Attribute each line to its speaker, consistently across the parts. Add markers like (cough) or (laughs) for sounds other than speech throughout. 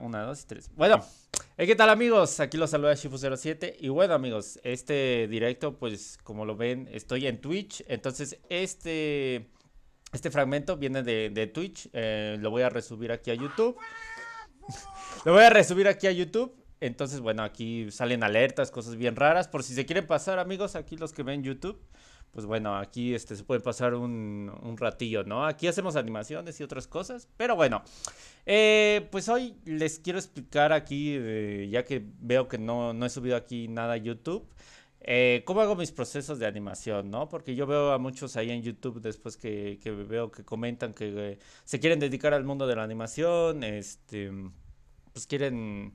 Speaker 1: 1, dos y tres. Bueno, eh, ¿qué tal amigos? Aquí los saluda Shifu07. Y bueno amigos, este directo, pues como lo ven, estoy en Twitch. Entonces este, este fragmento viene de, Twitch. Eh, lo voy a resubir aquí a YouTube. (laughs) lo voy a resubir aquí a YouTube. Entonces, bueno, aquí salen alertas, cosas bien raras. Por si se quieren pasar, amigos, aquí los que ven YouTube pues bueno, aquí este, se puede pasar un, ratillo, ¿no? Aquí hacemos animaciones y otras cosas, pero bueno, eh, pues hoy les quiero explicar aquí, eh, ya que veo que no, no, he subido aquí nada a YouTube. Eh, ¿Cómo hago mis procesos de animación, no? Porque yo veo a muchos ahí en YouTube después que, que veo que comentan que se quieren dedicar al mundo de la animación, este, pues quieren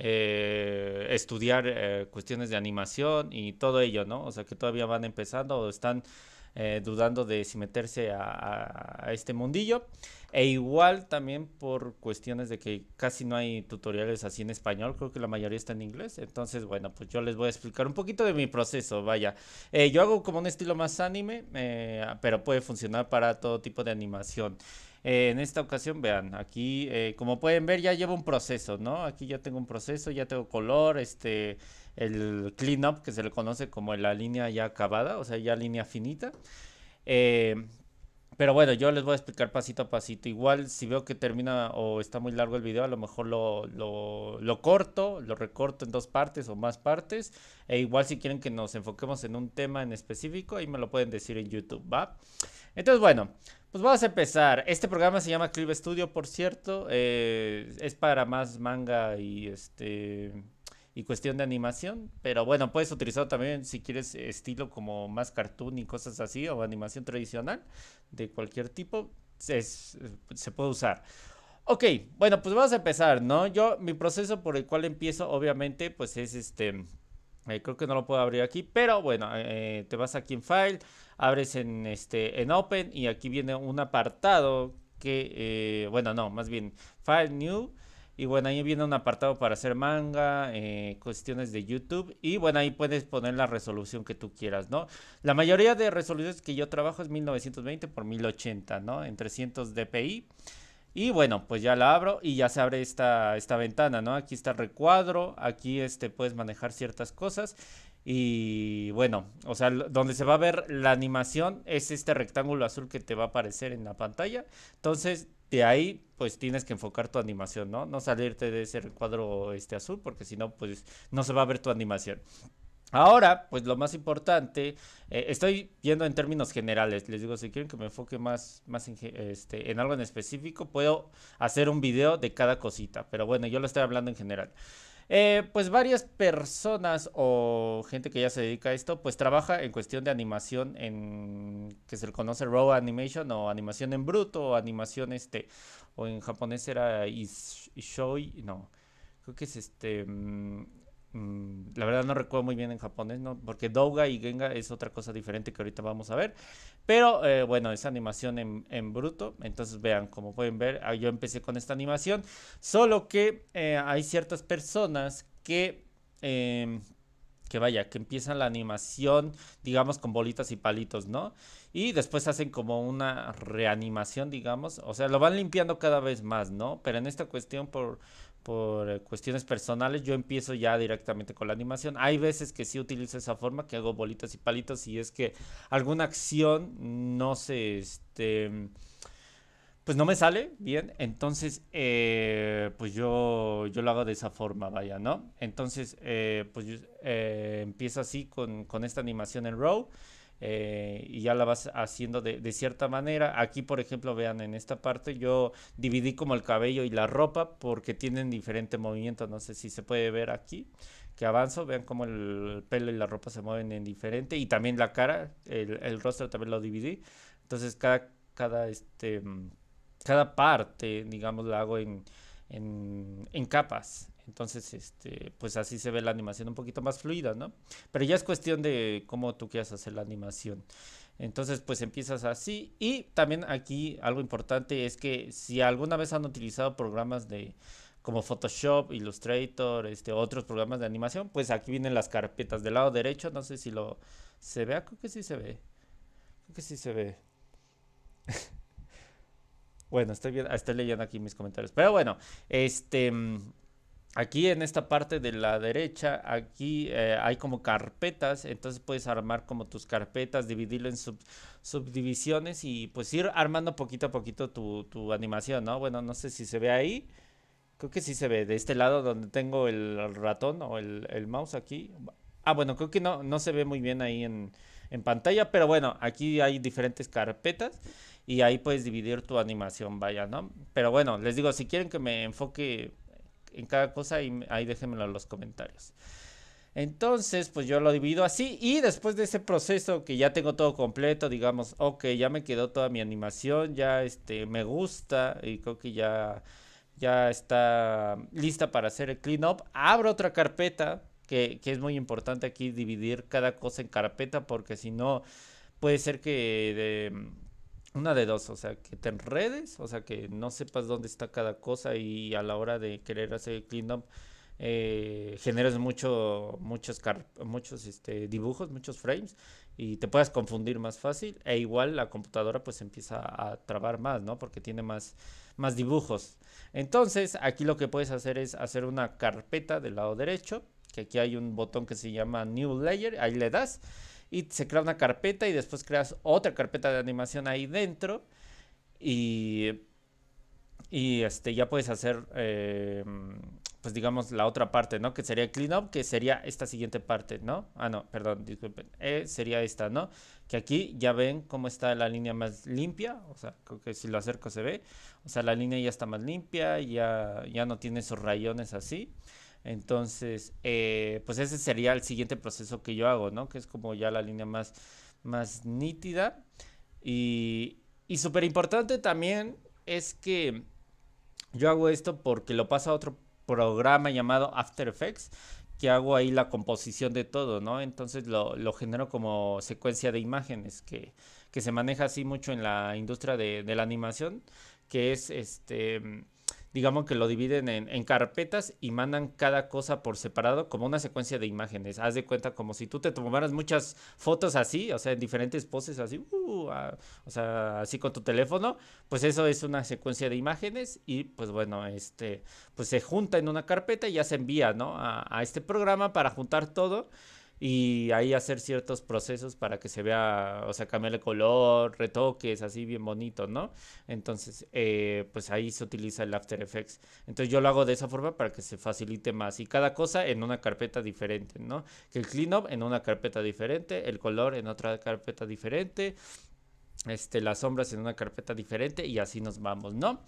Speaker 1: eh, estudiar eh, cuestiones de animación y todo ello, ¿no? O sea, que todavía van empezando o están eh, dudando de si meterse a, este mundillo. E igual también por cuestiones de que casi no hay tutoriales así en español, creo que la mayoría está en inglés. Entonces, bueno, pues yo les voy a explicar un poquito de mi proceso, vaya. yo hago como un estilo más anime, pero puede funcionar para todo tipo de animación. Eh, en esta ocasión, vean, aquí eh, como pueden ver ya llevo un proceso, ¿no? Aquí ya tengo un proceso, ya tengo color, este, el cleanup que se le conoce como la línea ya acabada, o sea, ya línea finita. Eh, pero bueno, yo les voy a explicar pasito a pasito. Igual si veo que termina o está muy largo el video, a lo mejor lo, lo, corto, lo recorto en dos partes o más partes. E igual si quieren que nos enfoquemos en un tema en específico, ahí me lo pueden decir en YouTube, ¿va? Entonces, bueno, pues vamos a empezar. Este programa se llama Clip Studio, por cierto. Eh, es para más manga y este y cuestión de animación. Pero bueno, puedes utilizarlo también si quieres estilo como más cartoon y cosas así o animación tradicional de cualquier tipo. se puede usar. Ok, bueno, pues vamos a empezar, ¿no? Yo, mi proceso por el cual empiezo, obviamente, pues es este eh, creo que no lo puedo abrir aquí, pero bueno, eh, te vas aquí en File, abres en, este, en Open y aquí viene un apartado que, eh, bueno, no, más bien File New. Y bueno, ahí viene un apartado para hacer manga, cuestiones de YouTube. Y bueno, ahí puedes poner la resolución que tú quieras, ¿no? La mayoría de resoluciones que yo trabajo es 1920 por 1080, ¿no? En 300 dpi. Y bueno, pues ya la abro y ya se abre esta, esta ventana, ¿no? Aquí está el recuadro, aquí este, puedes manejar ciertas cosas. Y bueno, o sea, donde se va a ver la animación es este rectángulo azul que te va a aparecer en la pantalla. Entonces, de ahí, pues tienes que enfocar tu animación, ¿no? No salirte de ese recuadro este azul, porque si no, pues no se va a ver tu animación. Ahora, pues lo más importante, eh, estoy viendo en términos generales, les digo, si quieren que me enfoque más, más este, en, algo en específico, puedo hacer un video de cada cosita, pero bueno, yo lo estoy hablando en general. Eh, pues varias personas o gente que ya se dedica a esto, pues trabaja en cuestión de animación en que se le conoce raw animation o animación en bruto o animación este o en japonés era ishoi, no, creo que es este mm, Mm, la verdad no recuerdo muy bien en japonés, ¿no? Porque Douga y Genga es otra cosa diferente que ahorita vamos a ver. Pero eh, bueno, es animación en, bruto. Entonces vean, como pueden ver, ah, yo empecé con esta animación. Solo que eh, hay ciertas personas que... Em, que vaya, que empiezan la animación, digamos, con bolitas y palitos, ¿no? Y después hacen como una reanimación, digamos. O sea, lo van limpiando cada vez más, ¿no? Pero en esta cuestión, por, por eh, cuestiones personales, yo empiezo ya directamente con la animación. Hay veces que sí utilizo esa forma, que hago bolitas y palitos, y es que alguna acción no se, este, pues no me sale bien, entonces, eh, pues yo, yo lo hago de esa forma, vaya, ¿no? Entonces, eh, pues empiezo así con, con esta animación en row. Eh, y ya la vas haciendo de, cierta manera. Aquí, por ejemplo, vean en esta parte, yo dividí como el cabello y la ropa porque tienen diferente movimiento. No sé si se puede ver aquí que avanzo, vean cómo el pelo y la ropa se mueven en diferente y también la cara, el, rostro también lo dividí. Entonces cada, cada, este, mm, cada parte, digamos, la hago en capas. Entonces, este, pues así se ve la animación un poquito más fluida, ¿no? Pero ya es cuestión de cómo tú quieras hacer la animación. Entonces, pues empiezas así. Y también aquí algo importante es que si alguna vez han utilizado programas de como Photoshop, Illustrator, este, otros programas de animación, pues aquí vienen las carpetas del lado derecho. No sé si lo se vea, ah, creo que sí se ve. Creo que sí se ve. (laughs) bueno, estoy, bien, estoy leyendo aquí mis comentarios. Pero bueno, este mm, aquí en esta parte de la derecha, aquí eh, hay como carpetas, entonces puedes armar como tus carpetas, dividirlo en subdivisiones y pues ir armando poquito a poquito tu, animación, ¿no? Bueno, no sé si se ve ahí, creo que sí se ve, de este lado donde tengo el ratón o el, mouse aquí. Ah, bueno, creo que no, no se ve muy bien ahí en, en pantalla, pero bueno, aquí hay diferentes carpetas y ahí puedes dividir tu animación, vaya, ¿no? Pero bueno, les digo, si quieren que me enfoque en cada cosa y ahí déjenmelo en los comentarios. Entonces, pues yo lo divido así y después de ese proceso que ya tengo todo completo, digamos, ok, ya me quedó toda mi animación, ya este, me gusta y creo que ya, ya está lista para hacer el cleanup, abro otra carpeta, que, que es muy importante aquí dividir cada cosa en carpeta porque si no puede ser que de, una de dos, o sea, que te enredes, o sea, que no sepas dónde está cada cosa y a la hora de querer hacer cleanup eh, generas mucho, muchos, muchos este, dibujos, muchos frames y te puedas confundir más fácil e igual la computadora pues empieza a trabar más, ¿no? Porque tiene más, más dibujos. Entonces, aquí lo que puedes hacer es hacer una carpeta del lado derecho, que aquí hay un botón que se llama New Layer, ahí le das y se crea una carpeta y después creas otra carpeta de animación ahí dentro y, y este, ya puedes hacer, eh, pues digamos, la otra parte, ¿no? Que sería el cleanup, que sería esta siguiente parte, ¿no? Ah, no, perdón, disculpen, eh, sería esta, ¿no? Que aquí ya ven cómo está la línea más limpia, o sea, creo que si lo acerco se ve, o sea, la línea ya está más limpia, ya, ya no tiene esos rayones así. Entonces, eh, pues ese sería el siguiente proceso que yo hago, ¿no? Que es como ya la línea más, más nítida. Y, y súper importante también es que yo hago esto porque lo paso a otro programa llamado After Effects, que hago ahí la composición de todo, ¿no? Entonces lo, lo genero como secuencia de imágenes que, se maneja así mucho en la industria de, de la animación, que es este digamos que lo dividen en, carpetas y mandan cada cosa por separado como una secuencia de imágenes. Haz de cuenta como si tú te tomaras muchas fotos así, o sea, en diferentes poses así, uh, o sea, así con tu teléfono, pues eso es una secuencia de imágenes y pues bueno, este, pues se junta en una carpeta y ya se envía, ¿no? a este programa para juntar todo y ahí hacer ciertos procesos para que se vea, o sea, cambiarle el color, retoques, así bien bonito, ¿no? Entonces, eh, pues ahí se utiliza el After Effects. Entonces yo lo hago de esa forma para que se facilite más y cada cosa en una carpeta diferente, ¿no? Que el cleanup en una carpeta diferente, el color en otra carpeta diferente, este, las sombras en una carpeta diferente y así nos vamos, ¿no?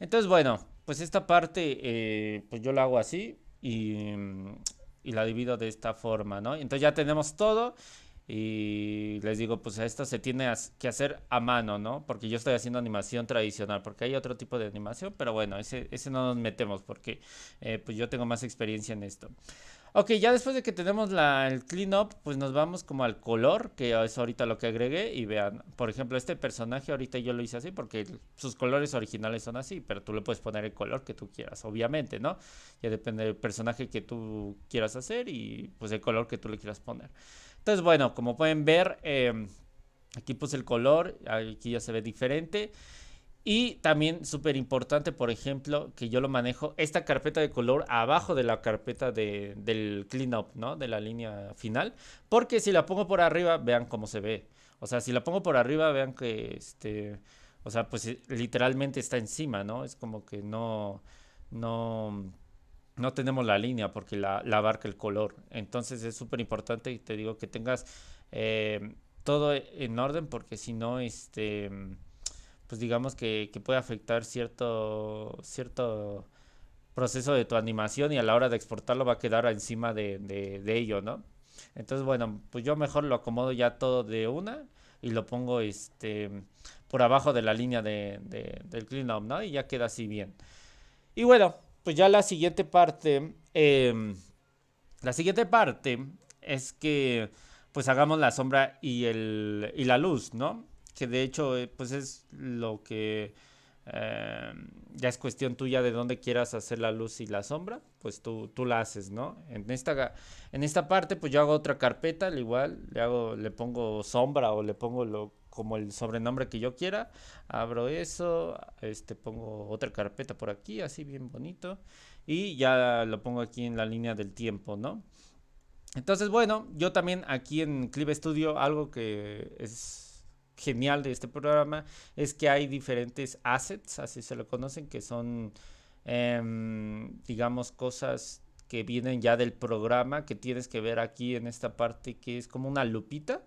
Speaker 1: Entonces, bueno, pues esta parte, eh, pues yo la hago así, y y la divido de esta forma, ¿no? Entonces ya tenemos todo y les digo, pues esto se tiene que hacer a mano, ¿no? Porque yo estoy haciendo animación tradicional, porque hay otro tipo de animación, pero bueno, ese, ese no nos metemos porque eh, pues yo tengo más experiencia en esto. Ok, ya después de que tenemos la, el cleanup, pues nos vamos como al color, que es ahorita lo que agregué. Y vean, por ejemplo, este personaje ahorita yo lo hice así porque sus colores originales son así, pero tú le puedes poner el color que tú quieras, obviamente, ¿no? Ya depende del personaje que tú quieras hacer y pues el color que tú le quieras poner. Entonces, bueno, como pueden ver, eh, aquí puse el color, aquí ya se ve diferente. Y también súper importante, por ejemplo, que yo lo manejo, esta carpeta de color abajo de la carpeta de, del cleanup, ¿no? De la línea final. Porque si la pongo por arriba, vean cómo se ve. O sea, si la pongo por arriba, vean que, este, o sea, pues eh, literalmente está encima, ¿no? Es como que no, no, no tenemos la línea porque la, abarca el color. Entonces es súper importante y te digo que tengas eh, todo en orden porque si no, este pues digamos que, puede afectar cierto, cierto proceso de tu animación y a la hora de exportarlo va a quedar encima de, de, ello, ¿no? Entonces, bueno, pues yo mejor lo acomodo ya todo de una y lo pongo este por abajo de la línea de, de, del cleanup, ¿no? Y ya queda así bien. Y bueno, pues ya la siguiente parte, em, la siguiente parte es que pues hagamos la sombra y, el, y la luz, ¿no? que de hecho eh, pues es lo que eh, ya es cuestión tuya de dónde quieras hacer la luz y la sombra, pues tú, tú la haces, ¿no? En esta, en esta parte pues yo hago otra carpeta, al igual, le, hago, le pongo sombra o le pongo lo, como el sobrenombre que yo quiera, abro eso, este, pongo otra carpeta por aquí, así bien bonito, y ya lo pongo aquí en la línea del tiempo, ¿no? Entonces, bueno, yo también aquí en Clive Studio, algo que es genial de este programa es que hay diferentes assets, así se lo conocen, que son, em, digamos, cosas que vienen ya del programa que tienes que ver aquí en esta parte que es como una lupita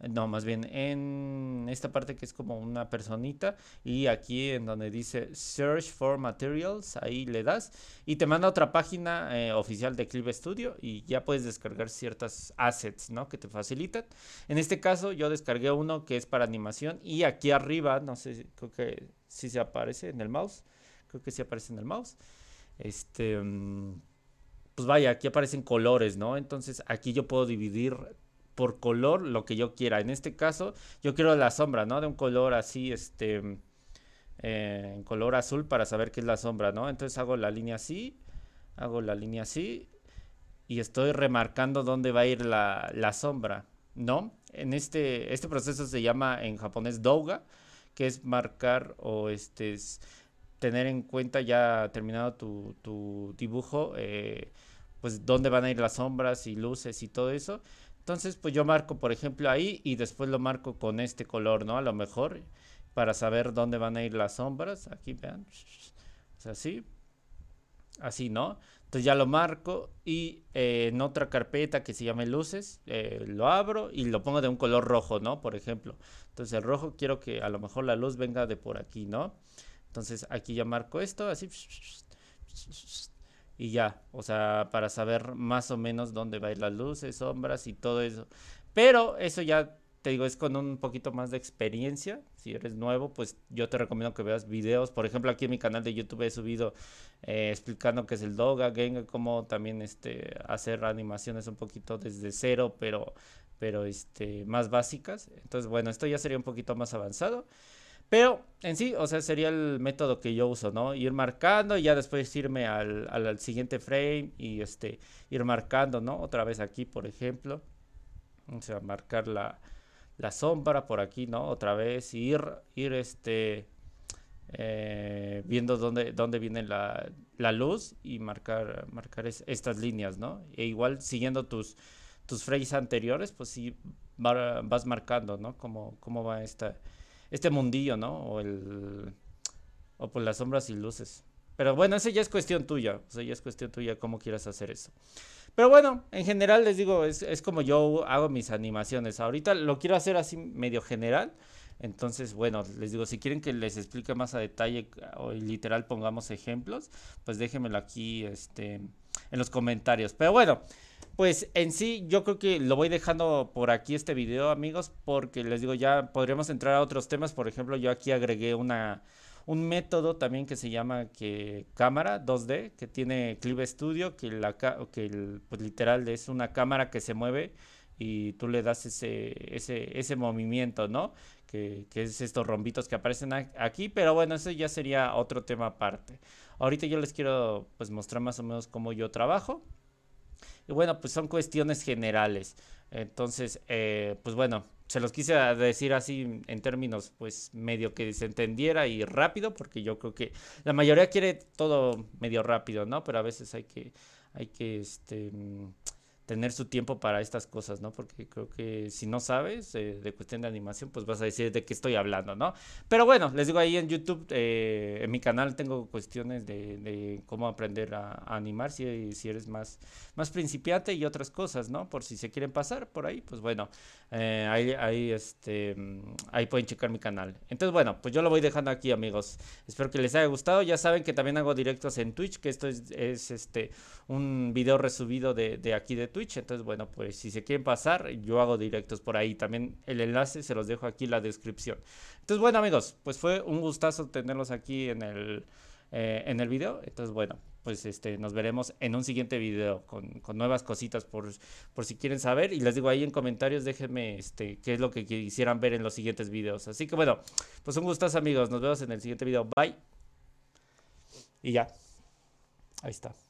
Speaker 1: no, más bien en esta parte que es como una personita y aquí en donde dice Search for Materials, ahí le das y te manda otra página eh, oficial de Clip Studio y ya puedes descargar ciertas assets, ¿no? Que te facilitan. En este caso yo descargué uno que es para animación y aquí arriba, no sé, creo que sí se aparece en el mouse, creo que sí aparece en el mouse. Este... Mm, pues vaya, aquí aparecen colores, ¿no? Entonces aquí yo puedo dividir por color lo que yo quiera. En este caso, yo quiero la sombra, ¿no? De un color así, este, eh, en color azul para saber qué es la sombra, ¿no? Entonces hago la línea así, hago la línea así y estoy remarcando dónde va a ir la, sombra, ¿no? En este, este proceso se llama en japonés douga, que es marcar o este, tener en cuenta ya terminado tu, dibujo, eh, pues dónde van a ir las sombras y luces y todo eso. Entonces, pues yo marco, por ejemplo, ahí y después lo marco con este color, ¿no? A lo mejor para saber dónde van a ir las sombras. Aquí, vean. así. Así, ¿no? Entonces ya lo marco y eh, en otra carpeta que se llame luces, eh, lo abro y lo pongo de un color rojo, ¿no? Por ejemplo. Entonces el rojo quiero que a lo mejor la luz venga de por aquí, ¿no? Entonces aquí ya marco esto, así y ya, o sea, para saber más o menos dónde va ir las luces, sombras y todo eso. Pero eso ya te digo, es con un poquito más de experiencia. Si eres nuevo, pues yo te recomiendo que veas videos. Por ejemplo, aquí en mi canal de YouTube he subido eh, explicando qué es el Doga, Genga, cómo también este, hacer animaciones un poquito desde cero, pero, pero este, más básicas. Entonces, bueno, esto ya sería un poquito más avanzado. Pero en sí, o sea, sería el método que yo uso, ¿no? Ir marcando y ya después irme al, siguiente frame y este, ir marcando, ¿no? Otra vez aquí, por ejemplo. O sea, marcar la, sombra por aquí, ¿no? Otra vez, ir, ir este, eh, viendo dónde, dónde viene la, luz y marcar, marcar estas líneas, ¿no? E igual siguiendo tus, tus frames anteriores, pues sí, vas marcando, ¿no? Cómo, cómo va esta este mundillo, ¿no? O, el, o por las sombras y luces. Pero bueno, eso ya es cuestión tuya. O sea, ya es cuestión tuya cómo quieras hacer eso. Pero bueno, en general les digo, es, es como yo hago mis animaciones. Ahorita lo quiero hacer así medio general. Entonces, bueno, les digo, si quieren que les explique más a detalle o literal pongamos ejemplos, pues déjenmelo aquí este, en los comentarios. Pero bueno, pues en sí yo creo que lo voy dejando por aquí este video amigos porque les digo ya podríamos entrar a otros temas, por ejemplo yo aquí agregué una un método también que se llama que cámara 2D que tiene Clive Studio que la que pues, literal es una cámara que se mueve y tú le das ese ese ese movimiento, ¿no? Que, que, es estos rombitos que aparecen aquí, pero bueno, eso ya sería otro tema aparte. Ahorita yo les quiero pues mostrar más o menos cómo yo trabajo. Y bueno, pues son cuestiones generales. Entonces, eh, pues bueno, se los quise decir así en términos pues medio que se entendiera y rápido, porque yo creo que la mayoría quiere todo medio rápido, ¿no? Pero a veces hay que, hay que, este tener su tiempo para estas cosas, ¿no? Porque creo que si no sabes eh, de cuestión de animación, pues vas a decir de qué estoy hablando, ¿no? Pero bueno, les digo ahí en YouTube, eh, en mi canal tengo cuestiones de, cómo aprender a, animar si, si eres más, más principiante y otras cosas, ¿no? Por si se quieren pasar por ahí, pues bueno, eh, ahí, ahí, este, mm, ahí pueden checar mi canal. Entonces, bueno, pues yo lo voy dejando aquí, amigos. Espero que les haya gustado. Ya saben que también hago directos en Twitch, que esto es, este, un video resubido de, de aquí de Twitch entonces, bueno, pues si se quieren pasar, yo hago directos por ahí. También el enlace se los dejo aquí en la descripción. Entonces, bueno, amigos, pues fue un gustazo tenerlos aquí en el, eh, en el video. Entonces, bueno, pues este, nos veremos en un siguiente video con, nuevas cositas por, por si quieren saber. Y les digo ahí en comentarios, déjenme este, qué es lo que quisieran ver en los siguientes videos. Así que bueno, pues un gustazo amigos. Nos vemos en el siguiente video. Bye. Y ya. Ahí está.